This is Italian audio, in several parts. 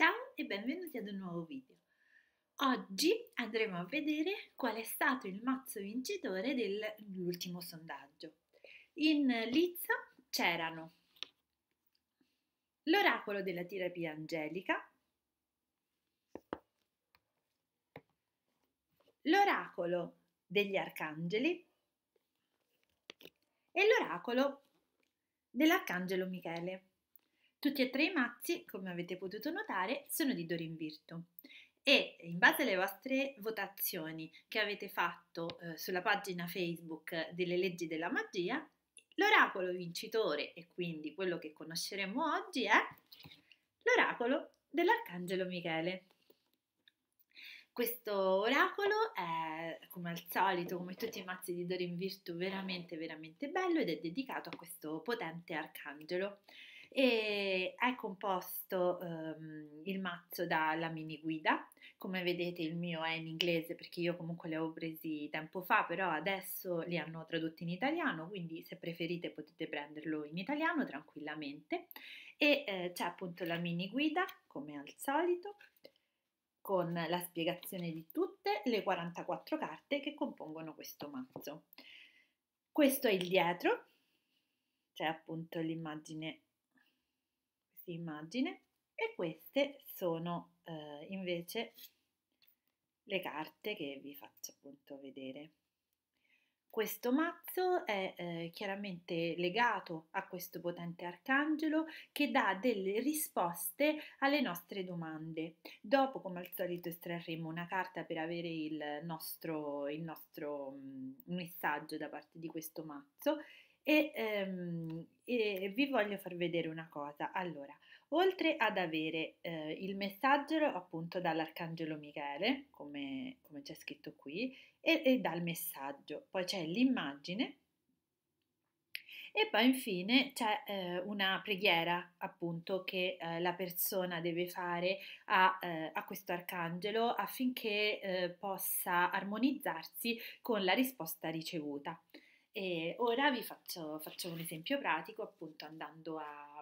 Ciao e benvenuti ad un nuovo video. Oggi andremo a vedere qual è stato il mazzo vincitore dell'ultimo sondaggio. In Lizza c'erano l'oracolo della terapia angelica, l'oracolo degli arcangeli e l'oracolo dell'arcangelo Michele. Tutti e tre i mazzi, come avete potuto notare, sono di Dorin Virtu e in base alle vostre votazioni che avete fatto eh, sulla pagina Facebook delle leggi della magia, l'oracolo vincitore e quindi quello che conosceremo oggi è l'oracolo dell'Arcangelo Michele. Questo oracolo è, come al solito, come tutti i mazzi di Dorin Virtu, veramente, veramente bello ed è dedicato a questo potente arcangelo e è composto ehm, il mazzo dalla mini guida, come vedete il mio è in inglese perché io comunque li avevo presi tempo fa, però adesso li hanno tradotti in italiano, quindi se preferite potete prenderlo in italiano tranquillamente e eh, c'è appunto la mini guida come al solito con la spiegazione di tutte le 44 carte che compongono questo mazzo. Questo è il dietro, c'è appunto l'immagine immagine e queste sono eh, invece le carte che vi faccio appunto vedere. Questo mazzo è eh, chiaramente legato a questo potente arcangelo che dà delle risposte alle nostre domande. Dopo, come al solito, estrarremo una carta per avere il nostro, il nostro mm, messaggio da parte di questo mazzo e, ehm, e vi voglio far vedere una cosa. Allora, oltre ad avere eh, il messaggero appunto dall'Arcangelo Michele, come, come c'è scritto qui, e, e dal messaggio, poi c'è l'immagine e poi infine c'è eh, una preghiera appunto che eh, la persona deve fare a, eh, a questo arcangelo affinché eh, possa armonizzarsi con la risposta ricevuta. E ora vi faccio, faccio, un esempio pratico appunto andando a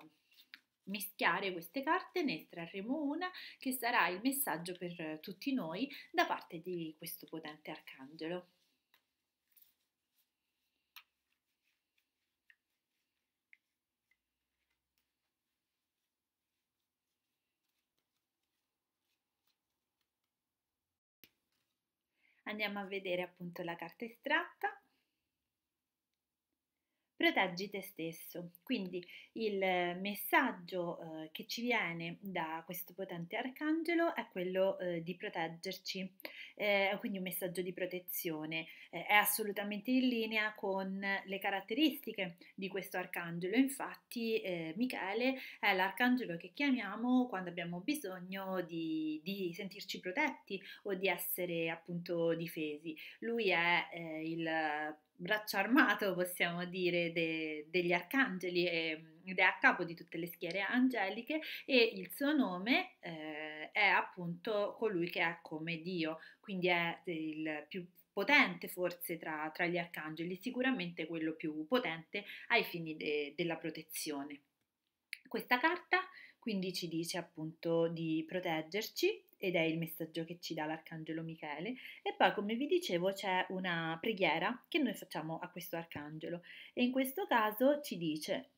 mischiare queste carte, ne estrarremo una che sarà il messaggio per tutti noi da parte di questo potente arcangelo. Andiamo a vedere appunto la carta estratta proteggi te stesso. Quindi il messaggio eh, che ci viene da questo potente arcangelo è quello eh, di proteggerci, eh, quindi un messaggio di protezione. Eh, è assolutamente in linea con le caratteristiche di questo arcangelo. Infatti eh, Michele è l'arcangelo che chiamiamo quando abbiamo bisogno di, di sentirci protetti o di essere appunto difesi. Lui è eh, il braccio armato, possiamo dire, de, degli arcangeli ehm, ed è a capo di tutte le schiere angeliche e il suo nome eh, è appunto colui che è come Dio, quindi è eh, il più potente forse tra, tra gli arcangeli, sicuramente quello più potente ai fini de, della protezione. Questa carta quindi ci dice appunto di proteggerci ed è il messaggio che ci dà l'Arcangelo Michele. E poi, come vi dicevo, c'è una preghiera che noi facciamo a questo Arcangelo e in questo caso ci dice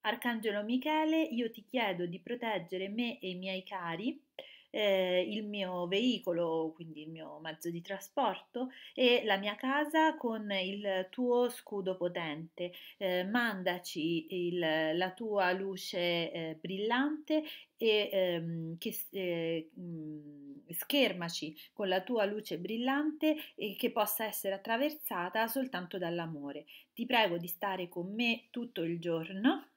Arcangelo Michele, io ti chiedo di proteggere me e i miei cari eh, il mio veicolo, quindi il mio mezzo di trasporto e la mia casa con il tuo scudo potente. Eh, mandaci il, la tua luce eh, brillante e ehm, che, eh, mhmm, schermaci con la tua luce brillante e che possa essere attraversata soltanto dall'amore. Ti prego di stare con me tutto il giorno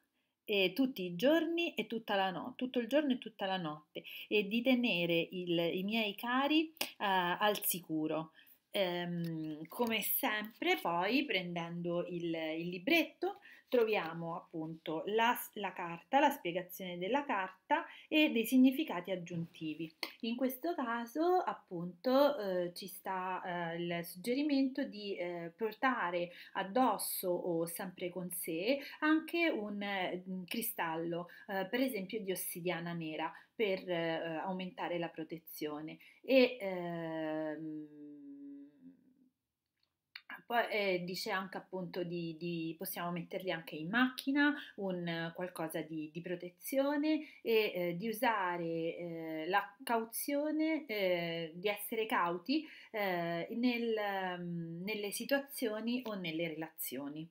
eh, tutti i giorni e tutta la notte, tutto il giorno e tutta la notte e di tenere il, i miei cari eh, al sicuro. Ehm, come sempre poi prendendo il, il libretto troviamo appunto la, la, carta, la spiegazione della carta e dei significati aggiuntivi. In questo caso appunto eh, ci sta eh, il suggerimento di eh, portare addosso o sempre con sé anche un, un mm, cristallo, eh, per esempio di ossidiana nera, per eh, aumentare la protezione. E, ehm, poi eh, dice anche appunto di, di, possiamo metterli anche in macchina, un qualcosa di, di protezione e eh, di usare eh, la cauzione, eh, di essere cauti eh, nel, mm, nelle situazioni o nelle relazioni.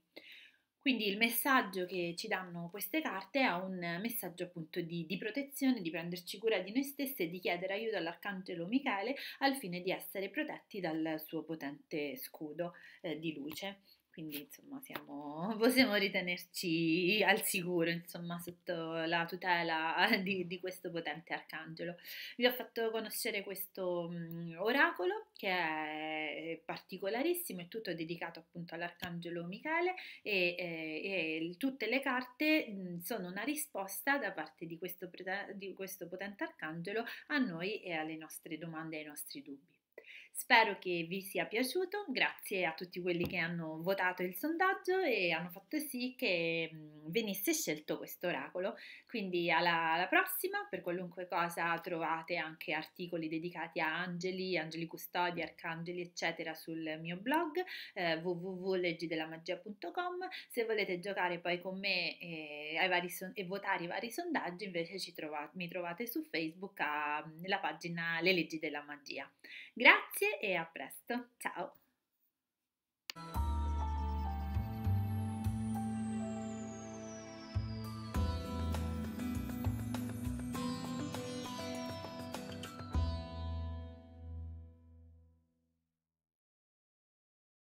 Quindi il messaggio che ci danno queste carte è un messaggio appunto di, di, protezione, di prenderci cura di noi stessi e di chiedere aiuto all'Arcangelo Michele al fine di essere protetti dal suo potente scudo eh, di luce quindi insomma siamo, possiamo ritenerci al sicuro insomma sotto la tutela di, di questo potente arcangelo. Vi ho fatto conoscere questo mm, oracolo che è particolarissimo, è tutto dedicato appunto all'arcangelo Michele e, e, e tutte le carte mm, sono una risposta da parte di questo, di questo potente arcangelo a noi e alle nostre domande, ai nostri dubbi. Spero che vi sia piaciuto, grazie a tutti quelli che hanno votato il sondaggio e hanno fatto sì che mm, venisse scelto questo oracolo. Quindi alla, alla prossima, per qualunque cosa trovate anche articoli dedicati a angeli, angeli custodi, arcangeli, eccetera sul mio blog eh, www.leggidelamagia.com. Se volete giocare poi con me e, eh, son- e votare i vari sondaggi, invece trova- mi trovate su Facebook nella mm, pagina Le leggi della magia. Grazie Grazie e a presto, ciao!